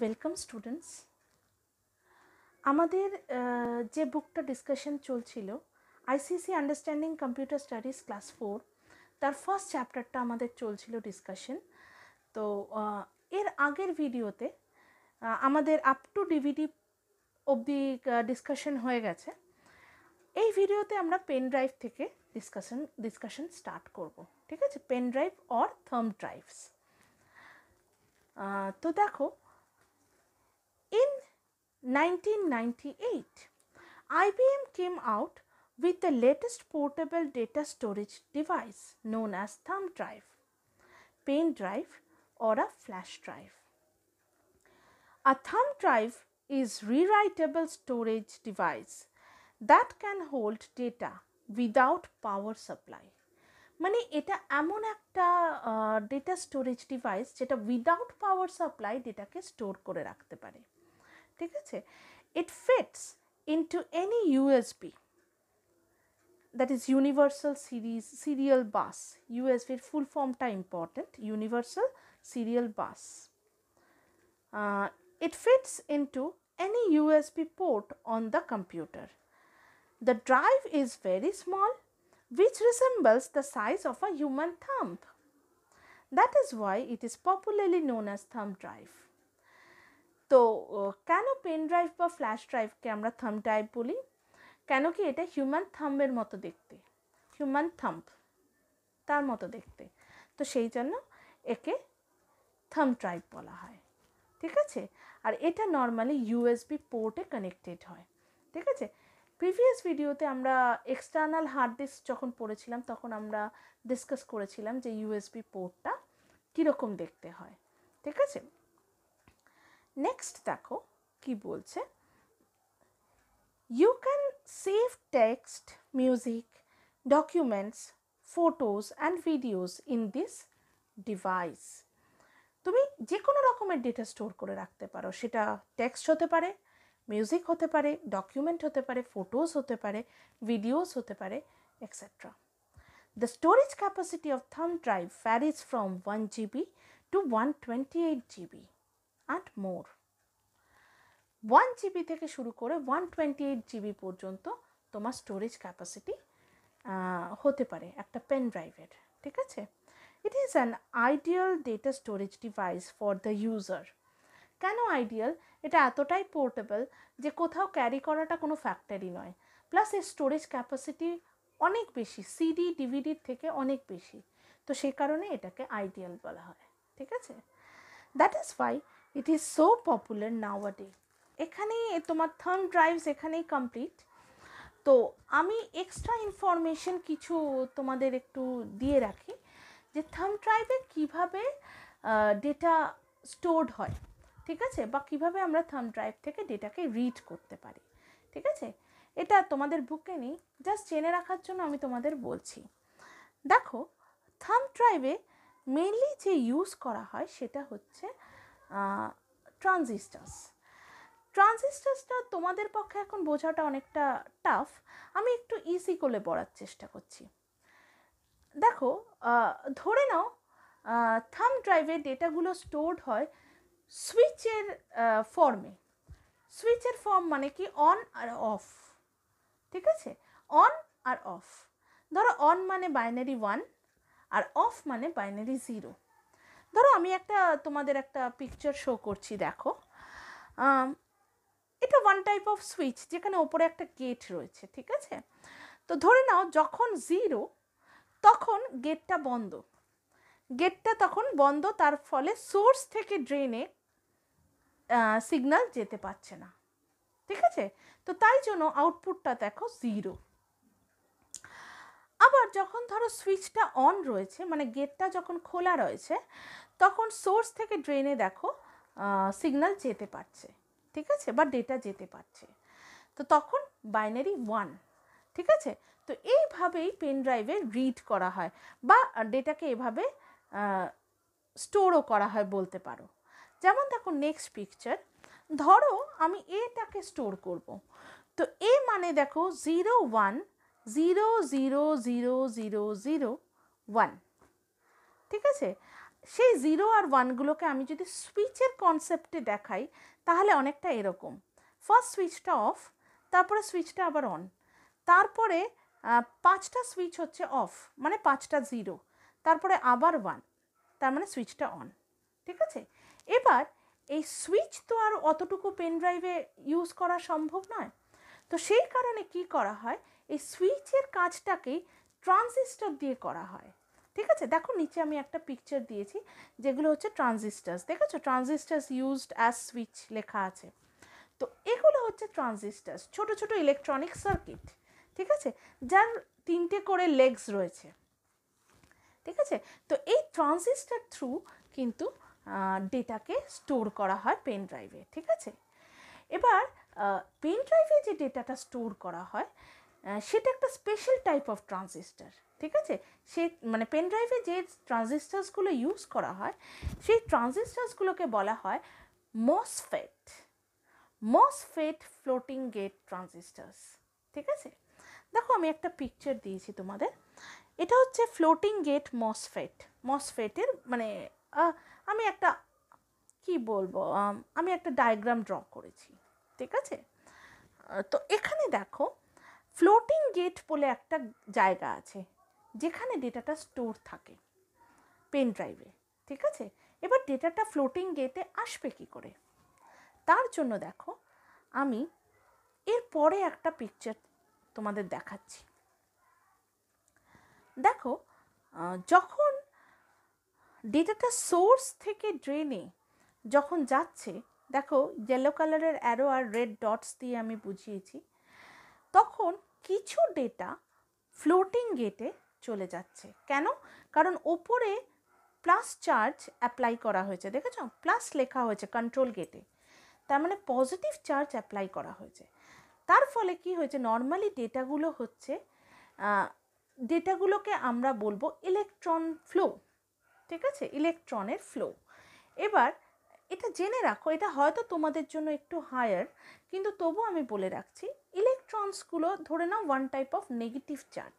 Welcome students আমাদের যে বুকটা ডিসকাশন চলছিল ICC understanding computer studies class four তার ফার্স্ট চ্যাপ্টারটা আমাদের চলছিল ডিসকাশন তো এর আগের ভিডিওতে আমাদের আপ টু ডিভিডি অবধি ডিসকাশন হয়ে গেছে এই ভিডিওতে আমরা পেন ড্রাইভ থেকে ডিসকাশন ডিসকাশন স্টার্ট করব ঠিক আছে পেন ড্রাইভ অর থার্ম ড্রাইভস তো দেখো 1998. IBM came out with the latest portable data storage device known as thumb drive, pen drive, or a flash drive. A thumb drive is rewritable storage device that can hold data without power supply মানে এটা এমন একটা data storage device যেটা without power supply ডেটাকে store করে রাখতে পারে ঠিক it fits into any USB that is universal series serial bus USB full form formটা important universal serial bus uh, it fits into any USB port on the computer the drive is very small which resembles the size of a human thumb that is why it is popularly known as thumb drive তো কেন pen drive বা flash ড্রাইভকে আমরা thumb drive বলি কেন কি এটা human থাম্বের মতো দেখতে হিউম্যান থাম্প তার মতো দেখতে তো সেই জন্য একে থাম্ব ড্রাইভ বলা হয় ঠিক আছে আর এটা নর্মালি ইউএসবি পোর্টে কানেক্টেড হয় ঠিক আছে প্রিভিয়াস ভিডিওতে আমরা এক্সটার্নাল হার্ড ডিস্ক যখন পড়েছিলাম তখন আমরা ডিসকাস করেছিলাম যে ইউএসবি পোর্টটা কীরকম দেখতে হয় ঠিক আছে নেক্সট দেখো কি বলছে you can save text music documents photos and videos in this device তুমি যে কোনো রকমের ডেটা স্টোর করে রাখতে পারো সেটা টেক্সট হতে পারে মিউজিক হতে পারে ডকুমেন্ট হতে পারে ফটোজ হতে পারে ভিডিওস হতে পারে etcetera the storage capacity of thumb drive varies from one GB to one twenty eight GB and more one GB থেকে শুরু করে ওয়ান টোয়েন্টি এইট জিবি পর্যন্ত তোমার স্টোরেজ ক্যাপাসিটি হতে পারে একটা পেন ড্রাইভের ঠিক আছে it is an ideal data storage device for the user কেন আইডিয়াল এটা এতটাই পোর্টেবল যে কোথাও ক্যারি করাটা কোনো ফ্যাক্টরি নয় প্লাস এর স্টোরেজ ক্যাপাসিটি অনেক বেশি সিডি ডিভিডির থেকে অনেক বেশি তো সে কারণে এটাকে আইডিয়াল বলা হয় ঠিক আছে that is why it is so popular nowadays এখানেই তোমার থার্ম ড্রাইভস এখানেই কমপ্লিট তো আমি এক্সট্রা ইনফরমেশন কিছু তোমাদের একটু দিয়ে রাখি যে থার্ম ড্রাইভে কিভাবে ডেটা স্টোর্ড হয় ঠিক আছে বা কিভাবে আমরা থার্ম ড্রাইভ থেকে ডেটাকে রিড করতে পারি ঠিক আছে এটা তোমাদের বুকে নেই জাস্ট জেনে রাখার জন্য আমি তোমাদের বলছি দেখো থার্ম ড্রাইভে মেনলি যে ইউজ করা হয় সেটা হচ্ছে ট্রানজিস্টার্স ট্রানজিস্টার্সটা তোমাদের পক্ষে এখন বোঝাটা অনেকটা টাফ আমি একটু ইজি করে পড়ার চেষ্টা করছি দেখো ধরে নাও থাম ড্রাইভে ডেটাগুলো স্টোর্ড হয় সুইচের ফর্মে সুইচের ফর্ম মানে কি অন আর অফ ঠিক আছে অন আর অফ ধরো অন মানে বাইনারি ওয়ান আর অফ মানে বাইনারি জিরো ধরো আমি একটা তোমাদের একটা পিকচার শো করছি দেখো এটা ওয়ান টাইপ অফ সুইচ যেখানে ওপরে একটা গেট রয়েছে ঠিক আছে তো ধরে নাও যখন জিরো তখন গেটটা বন্ধ গেটটা তখন বন্ধ তার ফলে সোর্স থেকে ড্রেনে সিগনাল যেতে পারছে না ঠিক আছে তো তাই জন্য আউটপুটটা দেখো জিরো আবার যখন ধরো সুইচটা অন রয়েছে মানে গেটটা যখন খোলা রয়েছে তখন সোর্স থেকে ড্রেনে দেখো সিগনাল যেতে পারছে ঠিক আছে বা ডেটা যেতে পারছে তো তখন বাইনারি ওয়ান ঠিক আছে তো এইভাবেই পেন ড্রাইভে রিড করা হয় বা ডেটাকে এভাবে স্টোরও করা হয় বলতে পারো যেমন দেখো নেক্সট পিকচার ধরো আমি এটাকে স্টোর করব। তো এ মানে দেখো zero one zero zero zero zero zero one ঠিক আছে সেই জিরো আর ওয়ানগুলোকে আমি যদি সুইচের কনসেপ্টে দেখাই তাহলে অনেকটা এরকম ফার্স্ট সুইচটা অফ তারপরে সুইচটা আবার অন তারপরে পাঁচটা সুইচ হচ্ছে অফ মানে পাঁচটা জিরো তারপরে আবার ওয়ান তার মানে সুইচটা অন ঠিক আছে এবার এই সুইচ তো আর অতটুকু পেন ড্রাইভে ইউজ করা সম্ভব নয় তো সেই কারণে কি করা হয় এই সুইচের কাজটাকেই ট্রানজিস্টর দিয়ে করা হয় ঠিক আছে দেখো নিচে আমি একটা পিকচার দিয়েছি যেগুলো হচ্ছে ট্রানজিস্টার্স দেখেছো ট্রানজিস্টার্স ইউজড অ্যাজ সুইচ লেখা আছে তো এগুলো হচ্ছে ট্রানজিস্টার্স ছোট ছোট ইলেকট্রনিক সার্কিট ঠিক আছে যার তিনটে করে লেগস রয়েছে ঠিক আছে তো এই ট্রানজিস্টার থ্রু কিন্তু ডেটাকে স্টোর করা হয় পেন ড্রাইভে ঠিক আছে এবার পেন ড্রাইভে যে ডেটাটা স্টোর করা হয় সেটা একটা স্পেশাল টাইপ অফ ট্রানজিস্টার ঠিক আছে সে মানে পেন ড্রাইভে যে ট্রানজিস্টার্সগুলো ইউজ করা হয় সেই ট্রানজিস্টার্সগুলোকে বলা হয় MOSFET MOSFET floating gate transistors ঠিক আছে দেখো আমি একটা পিকচার দিয়েছি তোমাদের এটা হচ্ছে ফ্লোটিং গেট মসফেট মসফেটের মানে আমি একটা কি বলবো আমি একটা ডায়াগ্রাম ড্র করেছি ঠিক আছে তো এখানে দেখো ফ্লোটিং গেট বলে একটা জায়গা আছে যেখানে ডেটাটা স্টোর থাকে পেন ড্রাইভে ঠিক আছে এবার ডেটাটা ফ্লোটিং গেটে আসবে কি করে তার জন্য দেখো আমি এর পরে একটা পিকচার তোমাদের দেখাচ্ছি দেখো যখন ডেটাটা সোর্স থেকে ড্রেনে যখন যাচ্ছে দেখো ইয়েলো কালারের অ্যারো আর রেড ডটস দিয়ে আমি বুঝিয়েছি তখন কিছু ডেটা ফ্লোটিং গেটে চলে যাচ্ছে কেন কারণ ওপরে প্লাস চার্জ অ্যাপ্লাই করা হয়েছে দেখেছ প্লাস লেখা হয়েছে কন্ট্রোল গেটে তার মানে পজিটিভ চার্জ অ্যাপ্লাই করা হয়েছে তার ফলে কি হয়েছে নর্মালি ডেটাগুলো হচ্ছে ডেটাগুলোকে আমরা বলবো ইলেকট্রন ফ্লো ঠিক আছে ইলেকট্রনের ফ্লো এবার এটা জেনে রাখো এটা হয়তো তোমাদের জন্য একটু হায়ার কিন্তু তবু আমি বলে রাখছি ইলেকট্রনসগুলো ধরে নাও one type of negative charge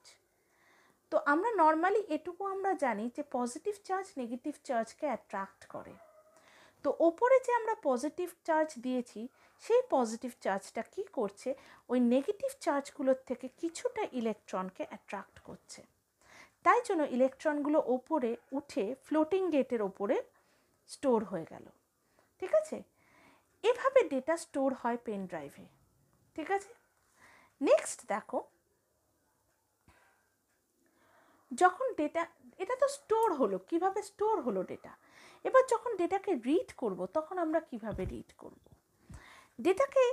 তো আমরা নর্মালি এটুকু আমরা জানি যে পজিটিভ চার্জ নেগেটিভ চার্জকে অ্যাট্রাক্ট করে তো ওপরে যে আমরা পজিটিভ চার্জ দিয়েছি সেই পজিটিভ চার্জটা কি করছে ওই নেগেটিভ চার্জগুলোর থেকে কিছুটা ইলেকট্রনকে অ্যাট্রাক্ট করছে তাই জন্য ইলেকট্রনগুলো ওপরে উঠে ফ্লোটিং গেটের ওপরে স্টোর হয়ে গেল ঠিক আছে এভাবে ডেটা স্টোর হয় পেন ড্রাইভে ঠিক আছে নেক্সট দেখো যখন ডেটা এটা তো স্টোর হলো কিভাবে স্টোর হলো ডেটা এবার যখন ডেটাকে রিড করব তখন আমরা কিভাবে রিড করব। ডেটাকে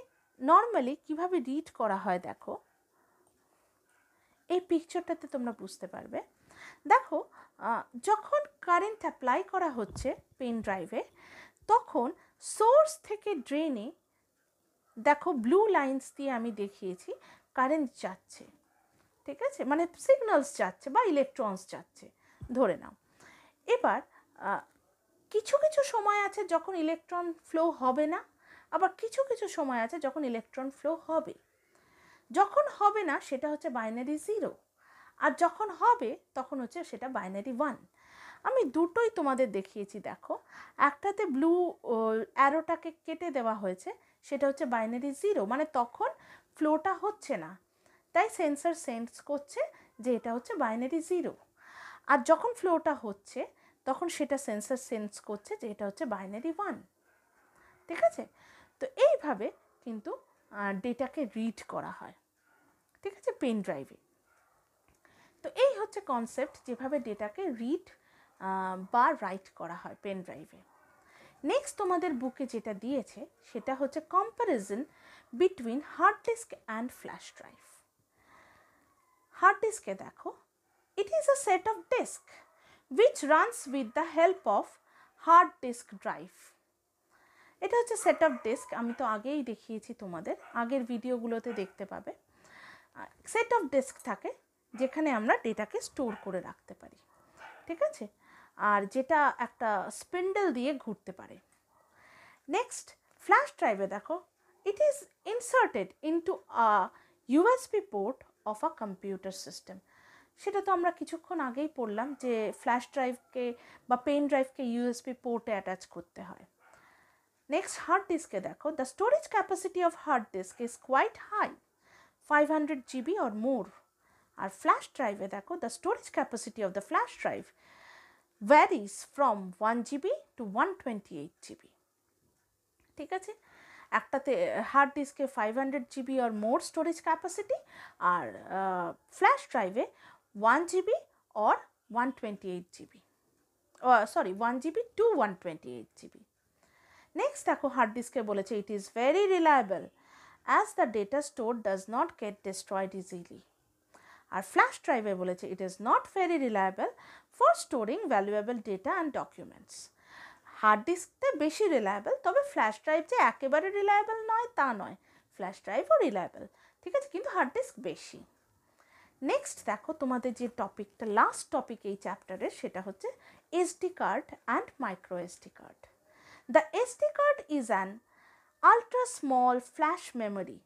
নর্মালি কিভাবে রিড করা হয় দেখো এই পিকচারটাতে তোমরা বুঝতে পারবে দেখো যখন কারেন্ট অ্যাপ্লাই করা হচ্ছে পেন ড্রাইভে তখন সোর্স থেকে ড্রেনে দেখো ব্লু লাইন্স দিয়ে আমি দেখিয়েছি কারেন্ট যাচ্ছে ঠিক আছে মানে সিগনালস যাচ্ছে বা ইলেকট্রনস যাচ্ছে ধরে নাও এবার কিছু কিছু সময় আছে যখন ইলেকট্রন ফ্লো হবে না আবার কিছু কিছু সময় আছে যখন ইলেকট্রন ফ্লো হবে যখন হবে না সেটা হচ্ছে বাইনারি জিরো আর যখন হবে তখন হচ্ছে সেটা বাইনারি ওয়ান আমি দুটোই তোমাদের দেখিয়েছি দেখো একটাতে ব্লু অ্যারোটাকে কেটে দেওয়া হয়েছে সেটা হচ্ছে বাইনারি জিরো মানে তখন ফ্লোটা হচ্ছে না তাই সেন্সার সেন্স করছে যে এটা হচ্ছে বাইনারি জিরো আর যখন ফ্লোটা হচ্ছে তখন সেটা সেন্সার সেন্স করছে যে এটা হচ্ছে বাইনারি ওয়ান ঠিক আছে তো এইভাবে কিন্তু ডেটাকে রিড করা হয় ঠিক আছে পেন ড্রাইভে তো এই হচ্ছে কনসেপ্ট যেভাবে ডেটাকে রিড বা রাইট করা হয় পেন ড্রাইভে নেক্সট তোমাদের বুকে যেটা দিয়েছে সেটা হচ্ছে comparison between hard disk and flash drive hard ডিস্কে দেখো it is a set of disk which runs with the help of hard disk drive এটা হচ্ছে সেট অফ ডেস্ক আমি তো আগেই দেখিয়েছি তোমাদের আগের ভিডিওগুলোতে দেখতে পাবে সেট অফ ডেস্ক থাকে যেখানে আমরা ডেটাকে স্টোর করে রাখতে পারি ঠিক আছে আর যেটা একটা স্পিন্ডেল দিয়ে ঘুরতে পারে নেক্সট ফ্ল্যাশ ড্রাইভে দেখো it it is inserted into a USB port of a computer system সেটা তো আমরা কিছুক্ষণ আগেই পড়লাম যে ফ্ল্যাশ ড্রাইভকে বা পেন ড্রাইভকে ইউএসপি পোর্টে অ্যাটাচ করতে হয় নেক্সট হার্ড ডিস্কে দেখো the storage capacity of hard disk is quite high five hundred GB or more আর ফ্ল্যাশ ড্রাইভে দেখো the storage capacity of the flash drive varies from one GB to one twenty eight GB ঠিক আছে একটাতে hard ডিস্কে five hundred GB or more storage capacity আর flash ড্রাইভে one GB or one twenty eight GB sorry one GB to one twenty eight GB next দেখো hard ডিস্কে বলেছে it is very reliable as the data store does not get destroyed easily আর flash ড্রাইভে বলেছে it is not very reliable for storing valuable data and documents hard ডিস্কতে বেশি reliable তবে flash drive যে একেবারে রিলায়েবল নয় তা নয় ফ্ল্যাশ ড্রাইভও রিলায়েবল ঠিক আছে কিন্তু হার্ড ডিস্ক বেশি নেক্সট দেখো তোমাদের যে টপিকটা লাস্ট টপিক এই চ্যাপ্টারের সেটা হচ্ছে SD card and micro SD card the SD card is an ultra small flash memory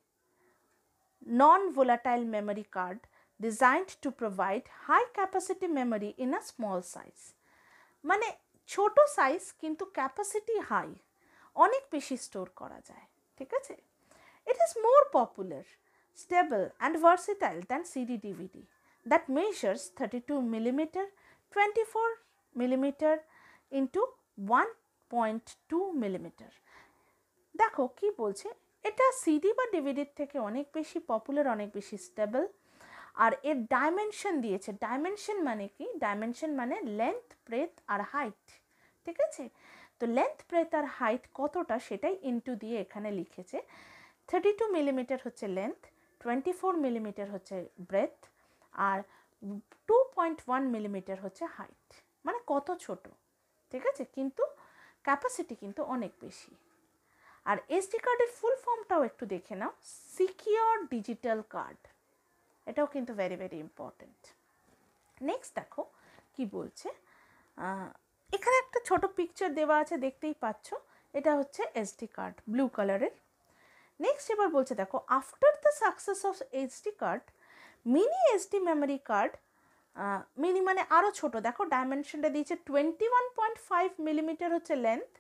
non volatile memory card designed to provide high capacity memory in a small size মানে ছোট size কিন্তু capacity high অনেক বেশি store করা যায় ঠিক আছে it is more popular stable and versatile than CD DVD that measures thirty two millimetre twenty four millimetre into one point two millimetre দেখো কি বলছে এটা সিডি বা ডিভিডির থেকে অনেক বেশি পপুলার অনেক বেশি স্টেবল আর এর ডাইমেনশন দিয়েছে ডাইমেনশন মানে কি ডাইমেনশন মানে লেন্থ ব্রেথ আর হাইট ঠিক আছে তো লেন্থ ব্রেথ আর হাইট কতটা সেটাই ইনটু দিয়ে এখানে লিখেছে থার্টি টু মিলিমিটার হচ্ছে লেন্থ টোয়েন্টি ফোর মিলিমিটার হচ্ছে ব্রেথ আর টু পয়েন্ট ওয়ান মিলিমিটার হচ্ছে হাইট মানে কত ছোট ঠিক আছে কিন্তু ক্যাপাসিটি কিন্তু অনেক বেশি আর এসডি কার্ডের ফুল ফর্মটাও একটু দেখে নাও সিকিওর ডিজিটাল কার্ড এটাও কিন্তু ভেরি ভেরি ইম্পর্টেন্ট নেক্সট দেখো কি বলছে এখানে একটা ছোট পিকচার দেওয়া আছে দেখতেই পাচ্ছ এটা হচ্ছে এসডি কার্ড ব্লু কালারের নেক্সট এবার বলছে দেখো after the success of HD card mini SD memory card mini মানে আরও ছোট দেখো ডাইমেনশনটা দিয়েছে twenty one point five millimetre হচ্ছে লেন্থ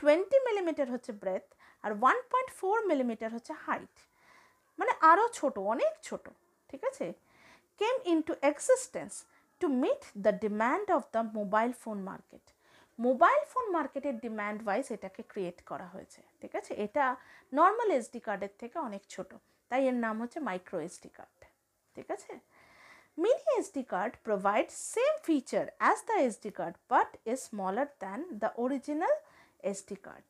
টোয়েন্টি মিলিমিটার হচ্ছে ব্রেথ আর ওয়ান পয়েন্ট ফোর মিলিমিটার হচ্ছে হাইট মানে আরও ছোট অনেক ছোটো ঠিক আছে came to existence to meet the demand of the mobile phone market mobile phone মার্কেটের ডিম্যান্ড ওয়াইজ এটাকে ক্রিয়েট করা হয়েছে ঠিক আছে এটা নর্মাল এসডি কার্ডের থেকে অনেক ছোট তাই এর নাম হচ্ছে মাইক্রো এসডি কার্ড ঠিক আছে mini SD card provide same feature as the SD card but a smaller than the original SD card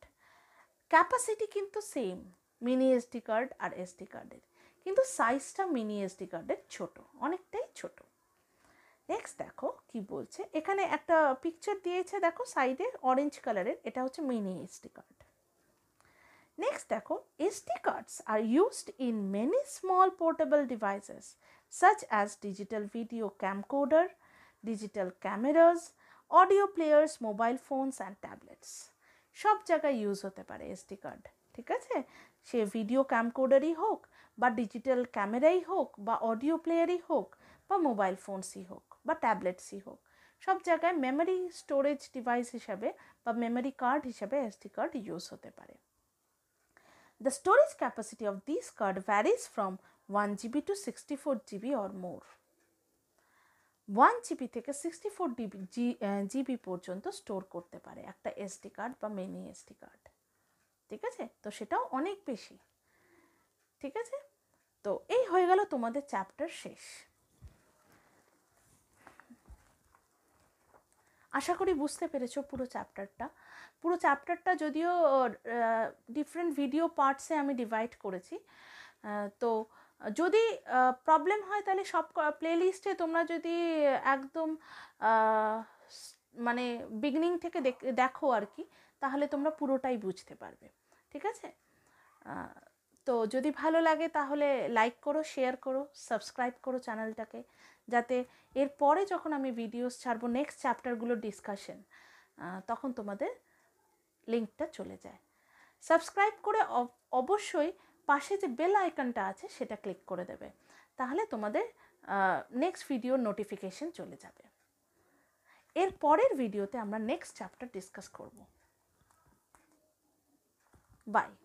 capacity কিন্তু সেম মিনি এসডি কার্ড আর এসডি কার্ডের কিন্তু সাইজটা মিনি এসডি কার্ডের ছোট অনেকটাই ছোট নেক্সট দেখো কি বলছে এখানে একটা পিকচার দিয়েছে দেখো সাইডে অরেঞ্জ কালারের এটা হচ্ছে মিনি এসডি কার্ড নেক্সট দেখো SD cards are used in many small portable devices such as digital video camcorder digital cameras audio players mobile phones and tablets সব জায়গায় ইউজ হতে পারে এসডি কার্ড ঠিক আছে সে ভিডিও ক্যামকোডারই হোক বা ডিজিটাল ক্যামেরাই হোক বা অডিও প্লেয়ারই হোক বা মোবাইল ফোনসই হোক বা ট্যাবলেটসই হোক সব জায়গায় মেমোরি স্টোরেজ ডিভাইস হিসাবে বা মেমোরি কার্ড হিসাবে এসডি কার্ড ইউজ হতে পারে the storage capacity of this card varies from one GB to sixty four GB or more one GB থেকে সিক্সটি ফোর ডিবি জিবি পর্যন্ত স্টোর করতে পারে একটা এসডি কার্ড বা মিনি এসডি কার্ড ঠিক আছে তো সেটাও অনেক বেশি ঠিক আছে তো এই হয়ে গেল তোমাদের চ্যাপ্টার শেষ আশা করি বুঝতে পেরেছো পুরো চ্যাপ্টারটা পুরো চ্যাপ্টারটা যদিও ডিফারেন্ট ভিডিও পার্টসে আমি ডিভাইড করেছি তো যদি প্রবলেম হয় তাহলে সব প্লেলিস্টে তোমরা যদি একদম মানে বিগিনিং থেকে দেখো আর কি তাহলে তোমরা পুরোটাই বুঝতে পারবে ঠিক আছে তো যদি ভালো লাগে তাহলে লাইক করো শেয়ার করো সাবস্ক্রাইব করো চ্যানেলটাকে যাতে এর পরে যখন আমি ভিডিওস ছাড়বো নেক্সট চ্যাপ্টারগুলোর ডিসকাশন তখন তোমাদের লিঙ্কটা চলে যায় সাবস্ক্রাইব করে অবশ্যই পাশে যে বেল আইকনটা আছে সেটা ক্লিক করে দেবে তাহলে তোমাদের নেক্সট ভিডিওর নোটিফিকেশন চলে যাবে এর পরের ভিডিওতে আমরা নেক্সট চ্যাপ্টার ডিসকাস করব বাই